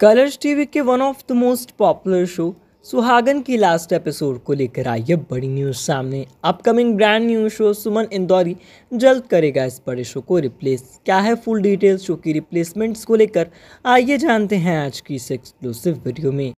colours TV के one of the most popular show Suhaagan की last episode को लेकर आई है बड़ी न्यूज़ सामने upcoming brand new show Suman Indori जल्द करेगा इस बड़े शो को रिप्लेस क्या है फुल डिटेल शो की रिप्लेसमेंट्स को लेकर आइए जानते हैं आज की इस एक्सक्लूसिव वीडियो में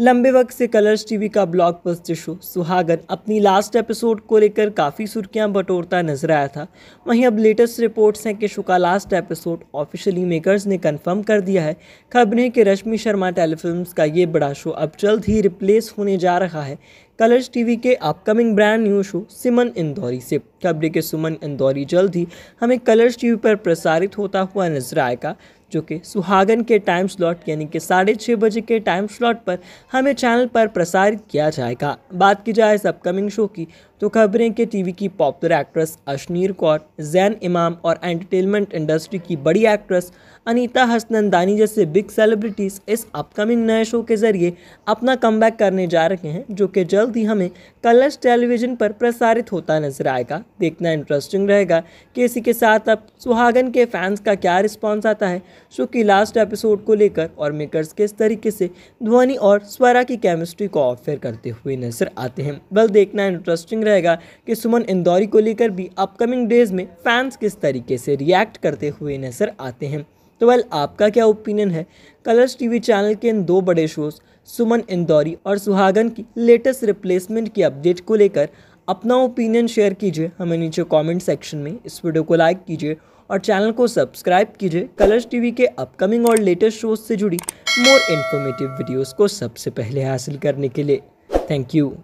लंबे वक्त से कलर्स टीवी का ब्लॉकबस्टर शो सुहागन अपनी लास्ट एपिसोड को लेकर काफ़ी सुर्खियां बटोरता नजर आया था वहीं अब लेटेस्ट रिपोर्ट्स हैं कि शो का लास्ट एपिसोड ऑफिशियली मेकर्स ने कंफर्म कर दिया है खबर है कि रश्मि शर्मा टेलीफिल्म का ये बड़ा शो अब जल्द ही रिप्लेस होने जा रहा है कलर्स टीवी के upcoming brand new show Suman Indori से खबरें के सुमन इंदौरी जल्द ही हमें कलर्स टीवी पर प्रसारित होता हुआ नजर आएगा जो कि सुहागन के टाइम स्लॉट यानी कि साढ़े छः बजे के टाइम स्लॉट पर हमें चैनल पर प्रसारित किया जाएगा बात की जाए इस अपकमिंग शो की तो खबरें कि टीवी की पॉपुलर एक्ट्रेस अशनीर कौर जैन इमाम और एंटरटेनमेंट इंडस्ट्री की बड़ी एक्ट्रेस अनीता हसनंदानी जैसे बिग सेलिब्रिटीज़ इस अपकमिंग नए शो के ज़रिए अपना कम करने जा रहे हैं जो कि जल्द ही हमें कलर्स टेलीविज़न पर प्रसारित होता नजर आएगा देखना इंटरेस्टिंग रहेगा कि इसी के साथ अब सुहागन के फैंस का क्या रिस्पॉन्स आता है शो की लास्ट एपिसोड को लेकर और मेकर्स किस तरीके से ध्वनि और स्वरा की केमिस्ट्री को ऑफेयर करते हुए नजर आते हैं बल देखना इंटरेस्टिंग रहेगा कि सुमन इंदौरी को लेकर भी अपकमिंग डेज में फैंस किस तरीके से रिएक्ट करते हुए नज़र आते हैं तो वेल आपका क्या ओपिनियन है कलर्स टीवी चैनल के इन दो बड़े शोज़ सुमन इंदौरी और सुहागन की लेटेस्ट रिप्लेसमेंट की अपडेट को लेकर अपना ओपिनियन शेयर कीजिए हमें नीचे कमेंट सेक्शन में इस वीडियो को लाइक कीजिए और चैनल को सब्सक्राइब कीजिए कलर्स टीवी के अपकमिंग और लेटेस्ट शोज से जुड़ी मोर इन्फॉर्मेटिव वीडियोस को सबसे पहले हासिल करने के लिए थैंक यू